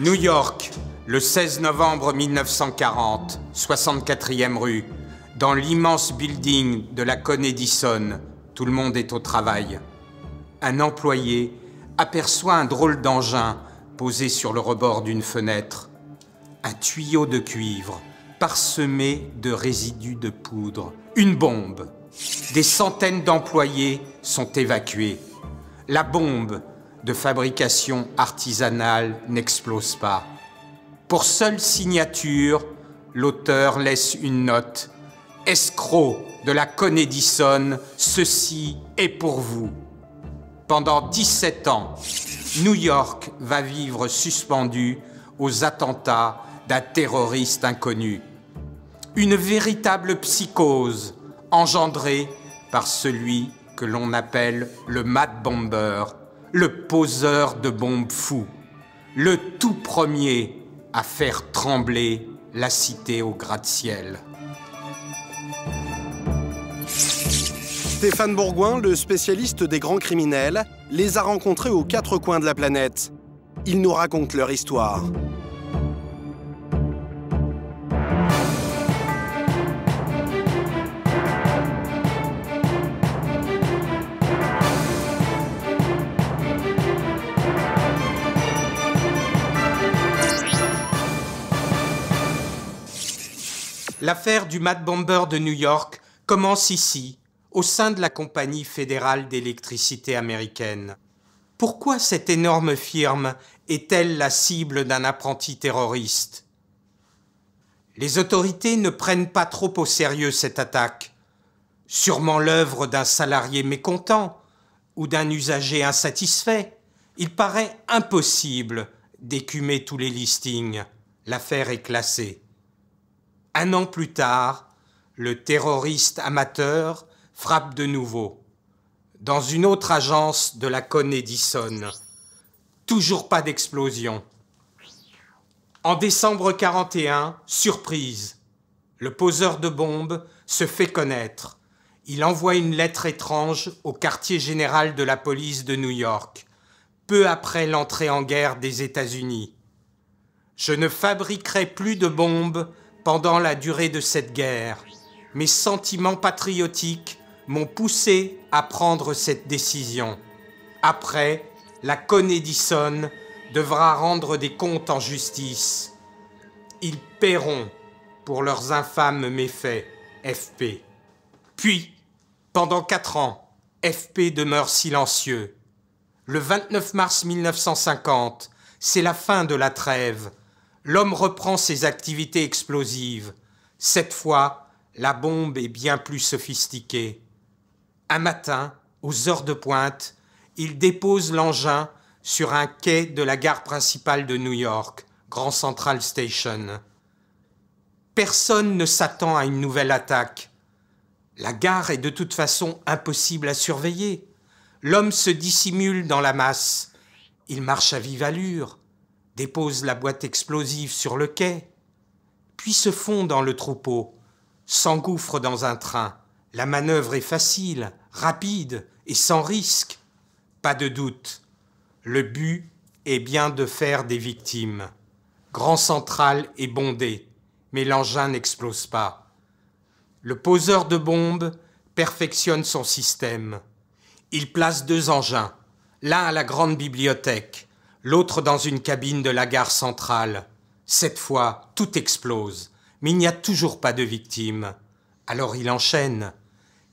New York, le 16 novembre 1940, 64e rue, dans l'immense building de la Con Edison, tout le monde est au travail. Un employé aperçoit un drôle d'engin posé sur le rebord d'une fenêtre. Un tuyau de cuivre parsemé de résidus de poudre. Une bombe. Des centaines d'employés sont évacués. La bombe de fabrication artisanale n'explose pas. Pour seule signature, l'auteur laisse une note. Escroc de la Conédison, ceci est pour vous. Pendant 17 ans, New York va vivre suspendu aux attentats d'un terroriste inconnu. Une véritable psychose engendrée par celui que l'on appelle le Mad Bomber, le poseur de bombes fou, le tout premier à faire trembler la cité au gratte-ciel. Stéphane Bourgoin, le spécialiste des grands criminels, les a rencontrés aux quatre coins de la planète. Il nous raconte leur histoire. L'affaire du Mad Bomber de New York commence ici, au sein de la Compagnie fédérale d'électricité américaine. Pourquoi cette énorme firme est-elle la cible d'un apprenti terroriste Les autorités ne prennent pas trop au sérieux cette attaque. Sûrement l'œuvre d'un salarié mécontent ou d'un usager insatisfait. Il paraît impossible d'écumer tous les listings. L'affaire est classée. Un an plus tard, le terroriste amateur frappe de nouveau, dans une autre agence de la con Edison. Toujours pas d'explosion. En décembre 41, surprise, le poseur de bombes se fait connaître. Il envoie une lettre étrange au quartier général de la police de New York, peu après l'entrée en guerre des États-Unis. Je ne fabriquerai plus de bombes pendant la durée de cette guerre. Mes sentiments patriotiques m'ont poussé à prendre cette décision. Après, la Conédison devra rendre des comptes en justice. Ils paieront pour leurs infâmes méfaits, FP. Puis, pendant quatre ans, FP demeure silencieux. Le 29 mars 1950, c'est la fin de la trêve l'homme reprend ses activités explosives. Cette fois, la bombe est bien plus sophistiquée. Un matin, aux heures de pointe, il dépose l'engin sur un quai de la gare principale de New York, Grand Central Station. Personne ne s'attend à une nouvelle attaque. La gare est de toute façon impossible à surveiller. L'homme se dissimule dans la masse. Il marche à vive allure dépose la boîte explosive sur le quai, puis se fond dans le troupeau, s'engouffre dans un train. La manœuvre est facile, rapide et sans risque. Pas de doute, le but est bien de faire des victimes. Grand central est bondé, mais l'engin n'explose pas. Le poseur de bombes perfectionne son système. Il place deux engins, l'un à la grande bibliothèque, l'autre dans une cabine de la gare centrale. Cette fois, tout explose, mais il n'y a toujours pas de victimes. Alors il enchaîne,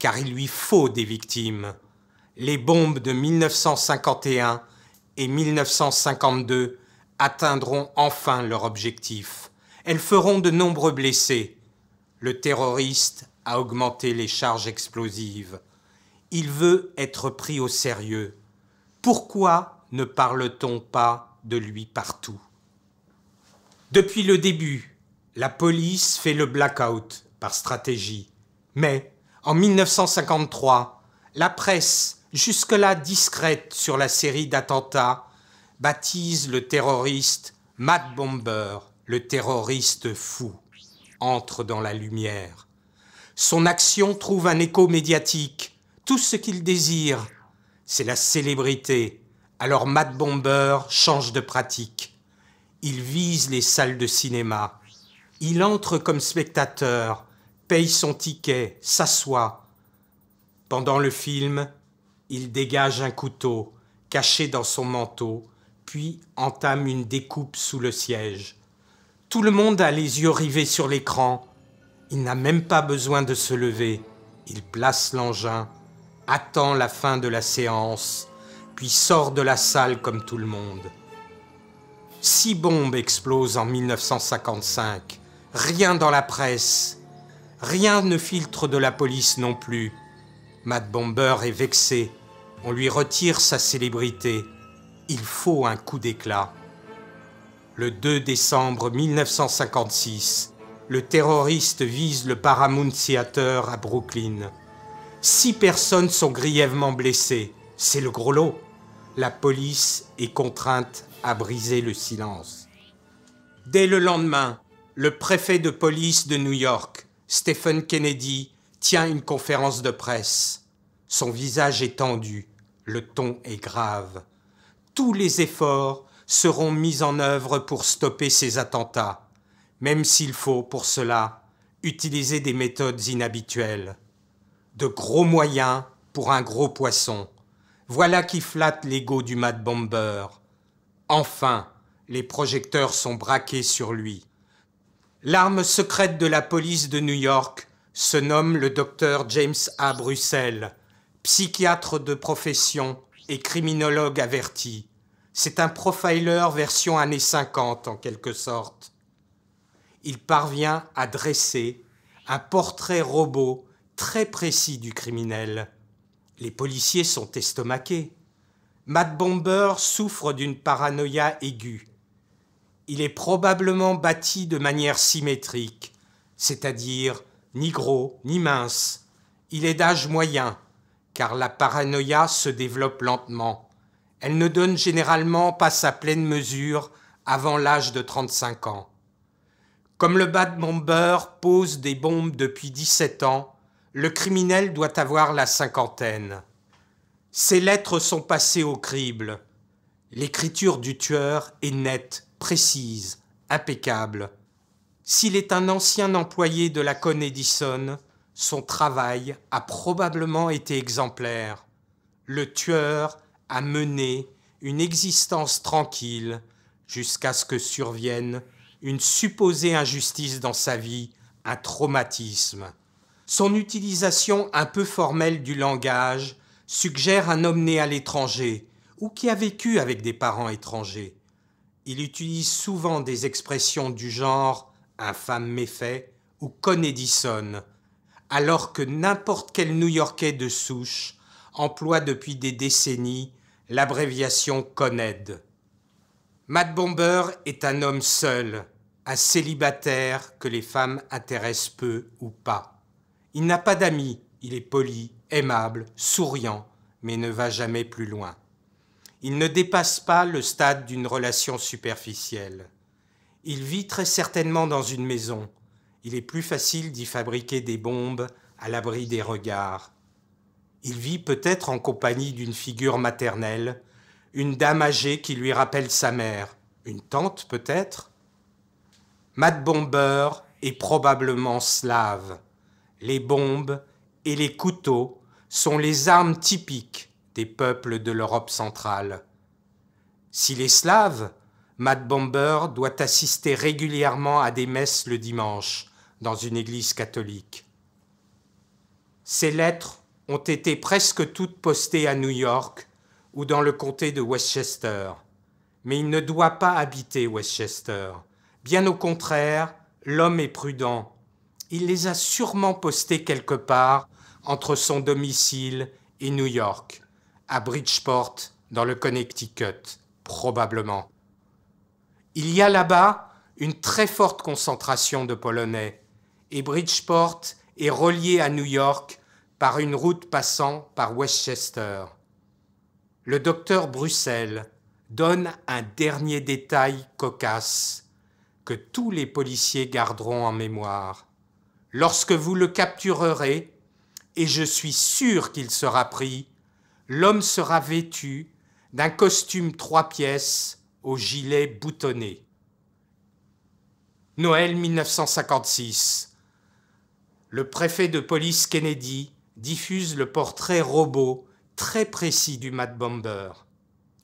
car il lui faut des victimes. Les bombes de 1951 et 1952 atteindront enfin leur objectif. Elles feront de nombreux blessés. Le terroriste a augmenté les charges explosives. Il veut être pris au sérieux. Pourquoi ne parle-t-on pas de lui partout Depuis le début, la police fait le blackout par stratégie. Mais, en 1953, la presse, jusque-là discrète sur la série d'attentats, baptise le terroriste Matt Bomber, le terroriste fou, entre dans la lumière. Son action trouve un écho médiatique, tout ce qu'il désire. C'est la célébrité, alors Matt Bomber change de pratique. Il vise les salles de cinéma. Il entre comme spectateur, paye son ticket, s'assoit. Pendant le film, il dégage un couteau caché dans son manteau, puis entame une découpe sous le siège. Tout le monde a les yeux rivés sur l'écran. Il n'a même pas besoin de se lever. Il place l'engin, attend la fin de la séance puis sort de la salle comme tout le monde. Six bombes explosent en 1955, rien dans la presse, rien ne filtre de la police non plus. Matt Bomber est vexé, on lui retire sa célébrité, il faut un coup d'éclat. Le 2 décembre 1956, le terroriste vise le Paramount Theater à Brooklyn. Six personnes sont grièvement blessées. C'est le gros lot la police est contrainte à briser le silence. Dès le lendemain, le préfet de police de New York, Stephen Kennedy, tient une conférence de presse. Son visage est tendu, le ton est grave. Tous les efforts seront mis en œuvre pour stopper ces attentats, même s'il faut, pour cela, utiliser des méthodes inhabituelles. De gros moyens pour un gros poisson. Voilà qui flatte l'ego du Mad Bomber. Enfin, les projecteurs sont braqués sur lui. L'arme secrète de la police de New York se nomme le docteur James A. Bruxelles, psychiatre de profession et criminologue averti. C'est un profiler version années 50 en quelque sorte. Il parvient à dresser un portrait robot très précis du criminel les policiers sont estomaqués. Matt Bomber souffre d'une paranoïa aiguë. Il est probablement bâti de manière symétrique, c'est-à-dire ni gros ni mince. Il est d'âge moyen, car la paranoïa se développe lentement. Elle ne donne généralement pas sa pleine mesure avant l'âge de 35 ans. Comme le Bad Bomber pose des bombes depuis 17 ans, le criminel doit avoir la cinquantaine. Ses lettres sont passées au crible. L'écriture du tueur est nette, précise, impeccable. S'il est un ancien employé de la Con Edison, son travail a probablement été exemplaire. Le tueur a mené une existence tranquille jusqu'à ce que survienne une supposée injustice dans sa vie, un traumatisme. Son utilisation un peu formelle du langage suggère un homme né à l'étranger ou qui a vécu avec des parents étrangers. Il utilise souvent des expressions du genre infâme méfait ou con Edison, alors que n'importe quel New-Yorkais de souche emploie depuis des décennies l'abréviation CONED. Matt Bomber est un homme seul, un célibataire que les femmes intéressent peu ou pas. Il n'a pas d'amis, il est poli, aimable, souriant, mais ne va jamais plus loin. Il ne dépasse pas le stade d'une relation superficielle. Il vit très certainement dans une maison. Il est plus facile d'y fabriquer des bombes à l'abri des regards. Il vit peut-être en compagnie d'une figure maternelle, une dame âgée qui lui rappelle sa mère, une tante peut-être. Matt Bomber est probablement slave les bombes et les couteaux sont les armes typiques des peuples de l'Europe centrale. Si les Slaves, Matt Bomber doit assister régulièrement à des messes le dimanche dans une église catholique. ses lettres ont été presque toutes postées à New York ou dans le comté de Westchester. Mais il ne doit pas habiter Westchester. Bien au contraire, l'homme est prudent il les a sûrement postés quelque part entre son domicile et New York, à Bridgeport, dans le Connecticut, probablement. Il y a là-bas une très forte concentration de Polonais, et Bridgeport est relié à New York par une route passant par Westchester. Le docteur Bruxelles donne un dernier détail cocasse que tous les policiers garderont en mémoire lorsque vous le capturerez, et je suis sûr qu'il sera pris, l'homme sera vêtu d'un costume trois pièces au gilet boutonné. Noël 1956. Le préfet de police Kennedy diffuse le portrait robot très précis du Mad Bomber.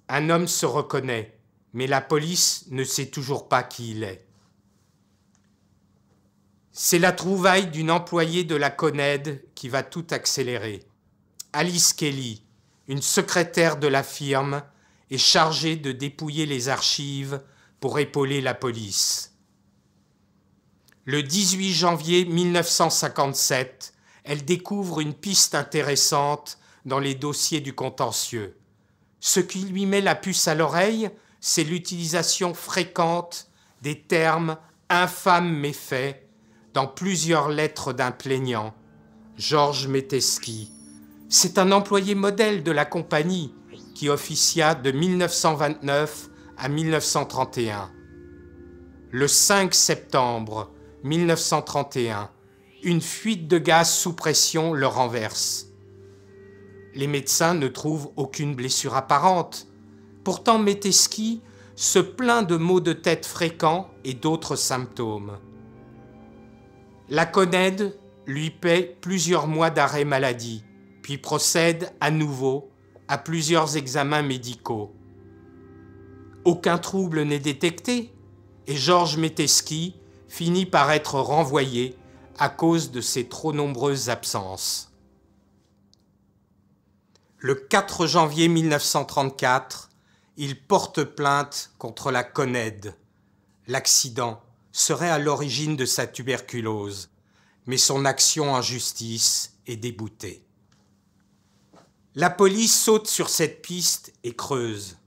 Un homme se reconnaît, mais la police ne sait toujours pas qui il est. C'est la trouvaille d'une employée de la CONED qui va tout accélérer. Alice Kelly, une secrétaire de la firme, est chargée de dépouiller les archives pour épauler la police. Le 18 janvier 1957, elle découvre une piste intéressante dans les dossiers du contentieux. Ce qui lui met la puce à l'oreille, c'est l'utilisation fréquente des termes infâmes méfaits dans plusieurs lettres d'un plaignant. Georges Meteski. C'est un employé modèle de la compagnie qui officia de 1929 à 1931. Le 5 septembre 1931, une fuite de gaz sous pression le renverse. Les médecins ne trouvent aucune blessure apparente. Pourtant, Meteski se plaint de maux de tête fréquents et d'autres symptômes. La CONED lui paie plusieurs mois d'arrêt maladie, puis procède à nouveau à plusieurs examens médicaux. Aucun trouble n'est détecté et Georges Meteski finit par être renvoyé à cause de ses trop nombreuses absences. Le 4 janvier 1934, il porte plainte contre la CONED. L'accident serait à l'origine de sa tuberculose, mais son action en justice est déboutée. La police saute sur cette piste et creuse.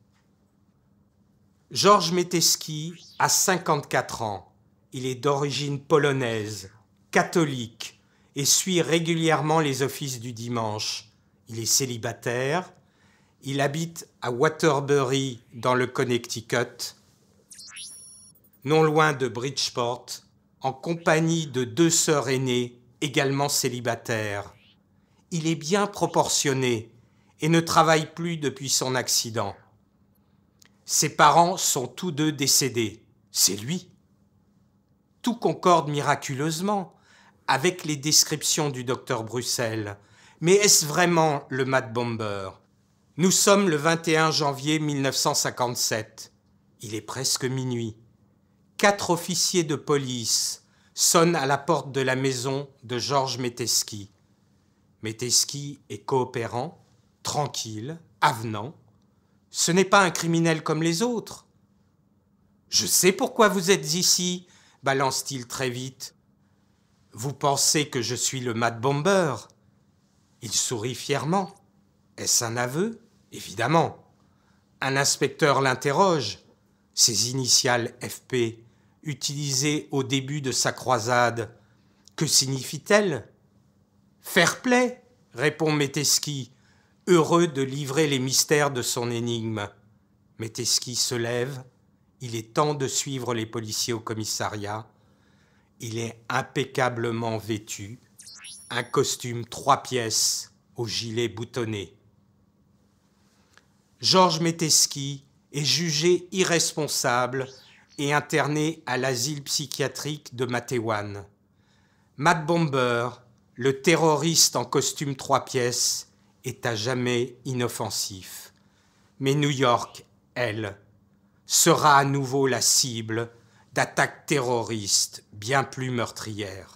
Georges Meteski a 54 ans. Il est d'origine polonaise, catholique et suit régulièrement les offices du dimanche. Il est célibataire. Il habite à Waterbury dans le Connecticut non loin de Bridgeport, en compagnie de deux sœurs aînées, également célibataires. Il est bien proportionné et ne travaille plus depuis son accident. Ses parents sont tous deux décédés. C'est lui. Tout concorde miraculeusement avec les descriptions du docteur Bruxelles. Mais est-ce vraiment le Mad Bomber Nous sommes le 21 janvier 1957. Il est presque minuit quatre officiers de police sonnent à la porte de la maison de Georges Meteski. Meteski est coopérant, tranquille, avenant. Ce n'est pas un criminel comme les autres. Je sais pourquoi vous êtes ici, balance-t-il très vite. Vous pensez que je suis le Mad Bomber Il sourit fièrement. Est-ce un aveu Évidemment. Un inspecteur l'interroge. Ses initiales FP utilisée au début de sa croisade. Que signifie-t-elle Fair play, répond Meteski, heureux de livrer les mystères de son énigme. Meteski se lève, il est temps de suivre les policiers au commissariat. Il est impeccablement vêtu, un costume trois pièces au gilet boutonné. Georges Meteski est jugé irresponsable et interné à l'asile psychiatrique de Matewan. Matt Bomber, le terroriste en costume trois pièces, est à jamais inoffensif. Mais New York, elle, sera à nouveau la cible d'attaques terroristes bien plus meurtrières.